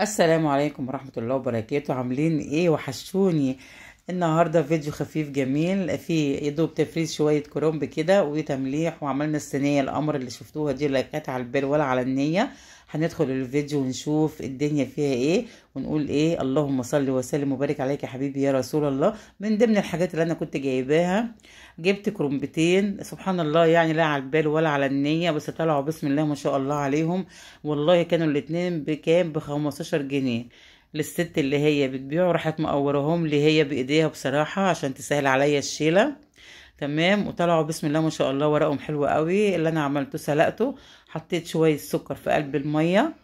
السلام عليكم ورحمة الله وبركاته عاملين ايه وحشوني النهاردة فيديو خفيف جميل فيه يدوب تفريز شوية كرومب كده وتمليح وعملنا الصينية القمر اللي شفتوها دي اللي كانت على البال ولا على النية هندخل الفيديو ونشوف الدنيا فيها ايه ونقول ايه اللهم صل وسلم وبارك عليك يا حبيبي يا رسول الله من ضمن الحاجات اللي انا كنت جايباها جبت كرومبتين سبحان الله يعني لا على البال ولا على النية بس طلعوا بسم الله ما شاء الله عليهم والله كانوا الاتنين بكام بخمستاشر جنيه للست اللي هي بتبيعه راحت مقورهم اللي هي بايديها بصراحة عشان تسهل عليا الشيلة تمام وطلعوا بسم الله ما شاء الله ورقهم حلو قوي اللي انا عملته سلقته حطيت شوية سكر في قلب المية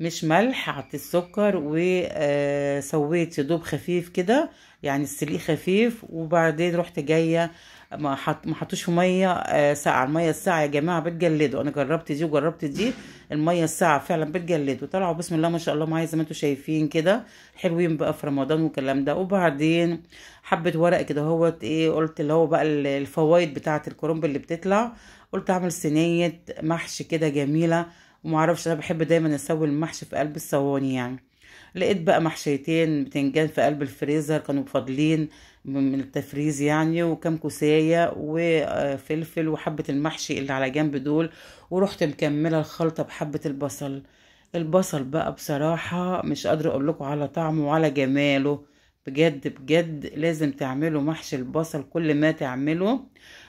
مش ملح حطيت سكر وسويت آه، يدوب خفيف كده يعني السليق خفيف وبعدين رحت جايه ما حط ما حطوش في ميه آه، ساقعه الميه الساقعه يا جماعه بتجلده انا جربت دي وجربت دي الميه الساقعه فعلا بتجلده طلعوا بسم الله ما شاء الله معايا زي ما انتم شايفين كده حلوين بقى في رمضان والكلام ده وبعدين حبه ورق كده اهوت ايه قلت اللي هو بقى الفوايد بتاعه الكرنب اللي بتطلع قلت اعمل صينيه محشي كده جميله ومعرفش انا بحب دايما اسوي المحشي في قلب الصواني يعني لقيت بقى محشيتين بتنجان في قلب الفريزر كانوا فاضلين من التفريز يعني وكام كوسايه وفلفل وحبه المحشي اللي على جنب دول ورحت مكمله الخلطه بحبه البصل البصل بقى بصراحه مش قادره اقول لكم على طعمه وعلى جماله بجد بجد لازم تعملوا محشي البصل كل ما تعمله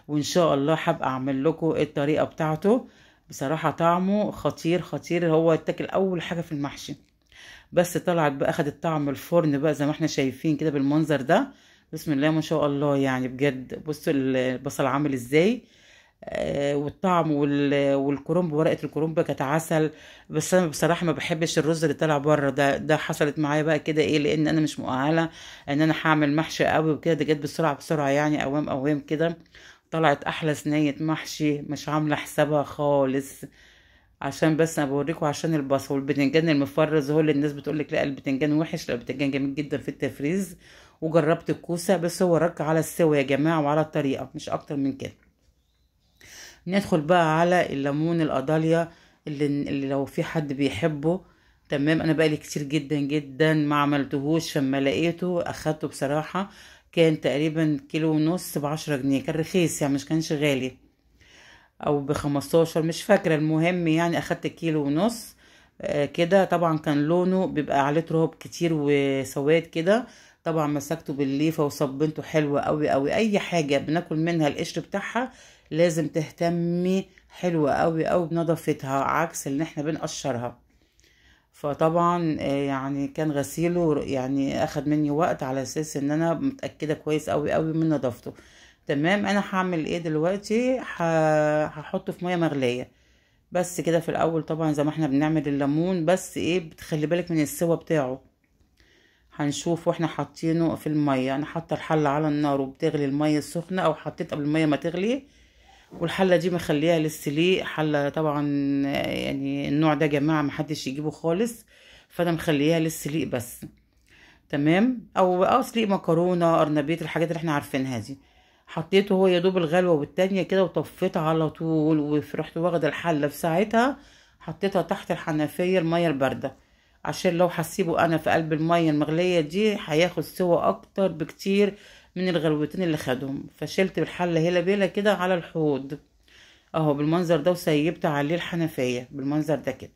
وان شاء الله هبقى اعمل لكم الطريقه بتاعته بصراحه طعمه خطير خطير هو يتاكل اول حاجه في المحشي بس طلعت بقى اخدت طعم الفرن بقى زي ما احنا شايفين كده بالمنظر ده بسم الله ما شاء الله يعني بجد بصوا البصل عامل ازاي آه، والطعم والكرنب ورقه الكرنب كانت عسل بس انا بصراحه ما بحبش الرز اللي طالع بره ده ده حصلت معايا بقى كده ايه لان انا مش مؤهله ان انا هعمل محشي قوي وكده ده جت بسرعه بسرعه يعني اوام اوام كده طلعت احلى صينيه محشي مش عامله حسابها خالص عشان بس انا بوريكم عشان البصل والبتنجان المفرز هو اللي الناس بتقولك لا البتنجان وحش لا البتنجان جميل جدا في التفريز وجربت الكوسه بس هو رك على السوا يا جماعه وعلى الطريقه مش اكتر من كده ندخل بقى على الليمون الاضاليا اللي, اللي لو في حد بيحبه تمام انا بقالي كتير جدا جدا ما عملتهوش فما لقيته اخدته بصراحه كان تقريبا كيلو ونص بعشرة جنيه كان رخيص يعني مش كانش غالي او بخمستاشر مش فاكرة المهم يعني اخدت كيلو ونص آه، كده طبعا كان لونه بيبقى عليه تراب كتير وسواد كده طبعا مسكته بالليفه وصبنته حلوه قوي قوي اي حاجه بناكل منها القشر بتاعها لازم تهتمي حلوه قوي قوي بنظافتها عكس اللي احنا بنقشرها فطبعا آه، يعني كان غسيله يعني اخد مني وقت على اساس ان انا متاكده كويس قوي قوي من نظافته تمام انا هعمل ايه دلوقتي هحطه في ميه مغليه بس كده في الاول طبعا زي ما احنا بنعمل الليمون بس ايه بتخلي بالك من السوا بتاعه هنشوف واحنا حاطينه في الميه انا حاطه الحله على النار وبتغلي الميه السخنه او حطيت قبل الميه ما تغلي والحله دي مخليها للسليق حله طبعا يعني النوع ده يا جماعه محدش يجيبه خالص فانا مخليها للسليق بس تمام او اه سليق مكرونه ارنبيت الحاجات اللي احنا عارفينها دي حطيته هو يا دوب الغلوه والتانيه كده وطفيتها على طول ورحت واخده الحله في ساعتها حطيتها تحت الحنفيه الميه البارده عشان لو هسيبه انا في قلب الميه المغليه دي هياخد سوى اكتر بكتير من الغلوتين اللي خدهم فشلت الحله هلا بيلا كده على الحوض اهو بالمنظر ده وسيبت عليه الحنفيه بالمنظر ده كده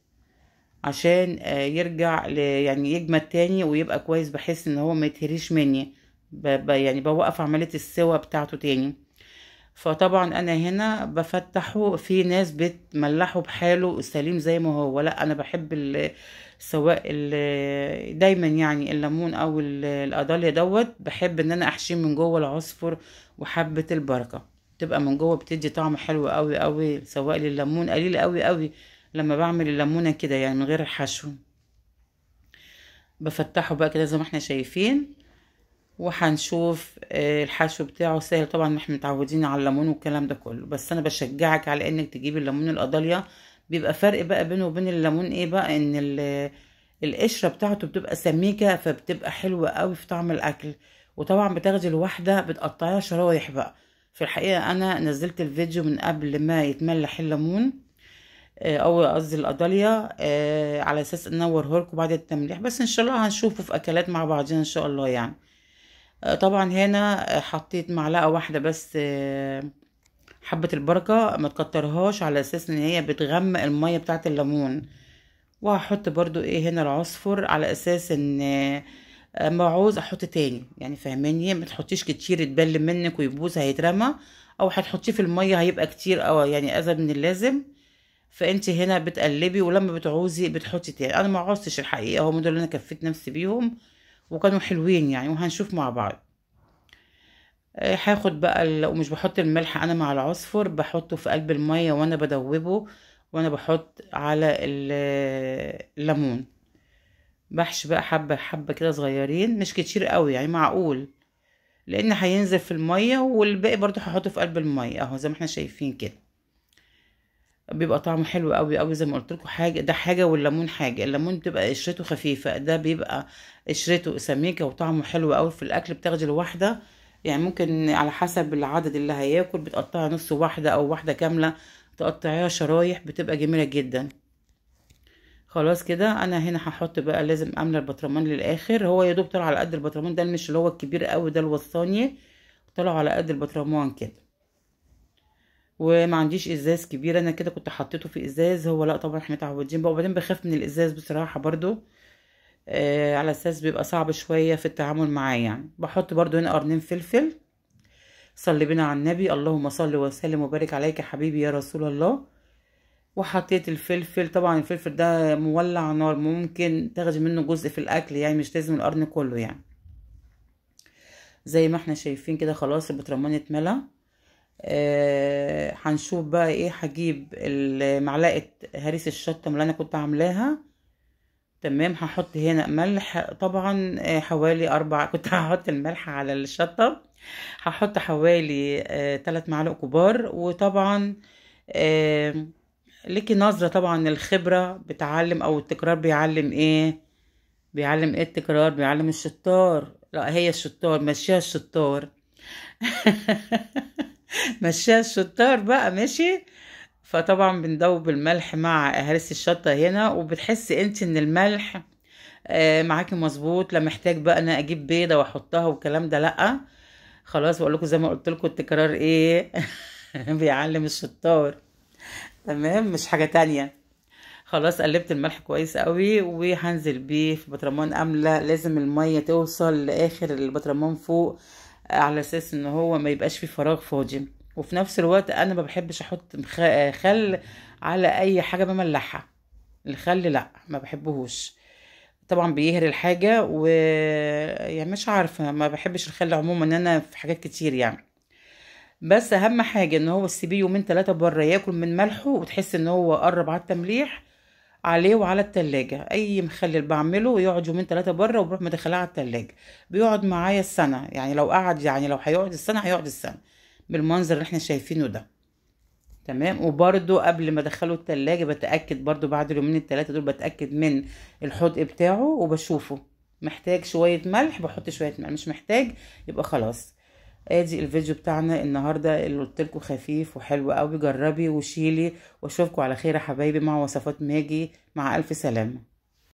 عشان آه، يرجع يعني يجمد تاني ويبقى كويس بحيث ان هو ما يتهريش مني يعني بوقف عملية السوا بتاعته تاني فطبعا انا هنا بفتحه في ناس بتملحه بحاله سليم زي ما هو لا انا بحب سواء دايما يعني الليمون او القداليا دوت بحب ان انا احشيه من جوه العصفر وحبه البركه تبقى من جوه بتدي طعم حلو قوي قوي سواء للليمون قليل قوي قوي لما بعمل الليمونه كده يعني من غير الحشو بفتحه بقى كده زي ما احنا شايفين وهنشوف آه، الحشو بتاعه سهل طبعا احنا متعودين على الليمون والكلام ده كله بس انا بشجعك على انك تجيبي الليمون الاضاليا بيبقى فرق بقى بينه وبين الليمون ايه بقى ان القشره بتاعته بتبقى سميكه فبتبقى حلوه قوي في طعم الاكل وطبعا بتاخدي الواحده بتقطعيها شرايح بقى في الحقيقه انا نزلت الفيديو من قبل ما يتملح الليمون آه، او قصدي الاضاليا آه، على اساس انورهولكوا بعد التمليح بس ان شاء الله هنشوفه في اكلات مع بعضنا ان شاء الله يعني طبعا هنا حطيت معلقة واحدة بس آه، حبة البركة ما تكترهاش على اساس ان هي بتغمق المية بتاعة الليمون وهحط برضو ايه هنا العصفر على اساس ان آه، ما عاوز احط تاني يعني فاهماني ما تحطيش كتير يتبل منك ويبوظ هيترمى او هتحطيه في الميه هيبقى كتير او يعني اذى من اللازم فانت هنا بتقلبي ولما بتعوزي بتحطي تاني انا ما عوزتش الحقيقه هم دول اللي انا كفيت نفسي بيهم وكانوا حلوين يعني وهنشوف مع بعض آه، هاخد بقى ومش بحط الملح انا مع العصفر بحطه في قلب المية وانا بدوبه وانا بحط على آه، الليمون بحش بقى حبة حبة كده صغيرين مش كتير قوي يعني معقول لان هينزل في المية والباقي برضو هحطه في قلب المية اهو زي ما احنا شايفين كده بيبقى طعمه حلو قوي قوي زي ما قلت لكم حاجه ده حاجه والليمون حاجه الليمون بتبقى قشرته خفيفه ده بيبقى قشرته سميكه وطعمه حلو قوي في الاكل بتاخدي الواحده يعني ممكن على حسب العدد اللي هياكل بتقطعها نص واحده او واحده كامله تقطعيها شرايح بتبقى جميله جدا خلاص كده انا هنا هحط بقى لازم املى البطرمان للاخر هو يا دكتور طلع على قد البطرمان ده مش اللي هو الكبير قوي ده الوسطاني طلعوا على قد البطرمان كده وما عنديش ازاز كبير انا كده كنت حطيته في ازاز هو لا طبعا احنا متعودين بقى وبعدين بخاف من الازاز بصراحه برضو آه على اساس بيبقى صعب شويه في التعامل معاه يعني بحط برضو هنا قرنين فلفل صلي بنا على النبي اللهم صل وسلم وبارك عليك يا حبيبي يا رسول الله وحطيت الفلفل طبعا الفلفل ده مولع نار ممكن تاخدي منه جزء في الاكل يعني مش لازم القرن كله يعني زي ما احنا شايفين كده خلاص البطرمان اتملى آه، هنشوف بقى ايه هجيب معلقه هريس الشطه اللي انا كنت عاملاها تمام هحط هنا ملح طبعا آه، حوالي اربع كنت هحط الملح على الشطه هحط حوالي ثلاث آه، معالق كبار وطبعا ليكي نظره طبعا الخبره بتعلم او التكرار بيعلم ايه بيعلم ايه التكرار بيعلم الشطار لا هي الشطار مشيها الشطار مشاه الشطار بقى ماشي فطبعا بندوب الملح مع هرس الشطة هنا وبتحس انت ان الملح آه، معاكي مظبوط لا محتاج بقى انا اجيب بيضه واحطها والكلام ده لا خلاص بقول لكم زي ما قلت لكم التكرار ايه بيعلم الشطار تمام مش حاجه تانية خلاص قلبت الملح كويس قوي وهنزل بيه في بطرمان امله لازم الميه توصل لاخر البطرمان فوق على اساس ان هو ما يبقاش فيه فراغ فاضي وفي نفس الوقت انا ما بحبش احط خل على اي حاجه بملحها الخل لا ما بحبهوش طبعا بيهري الحاجه و يعني مش عارفه ما بحبش الخل عموما ان انا في حاجات كتير يعني بس اهم حاجه ان هو تسيبيه يومين ثلاثه بره ياكل من ملحه وتحس ان هو قرب على التمليح عليه وعلى التلاجة اي مخلل بعمله يقعد يومين ثلاثه بره وبروح مدخلاه على التلاجة بيقعد معايا السنه يعني لو قعد يعني لو هيقعد السنه هيقعد السنه بالمنظر اللي احنا شايفينه ده تمام وبرده قبل ما ادخله التلاجة بتأكد برده بعد اليومين التلاتة دول بتأكد من الحدق بتاعه وبشوفه محتاج شوية ملح بحط شوية ملح مش محتاج يبقى خلاص ادي الفيديو بتاعنا النهارده اللي قلت لكم خفيف وحلو قوي جربي وشيلي واشوفكم على خير يا حبايبي مع وصفات ماجي مع الف سلامه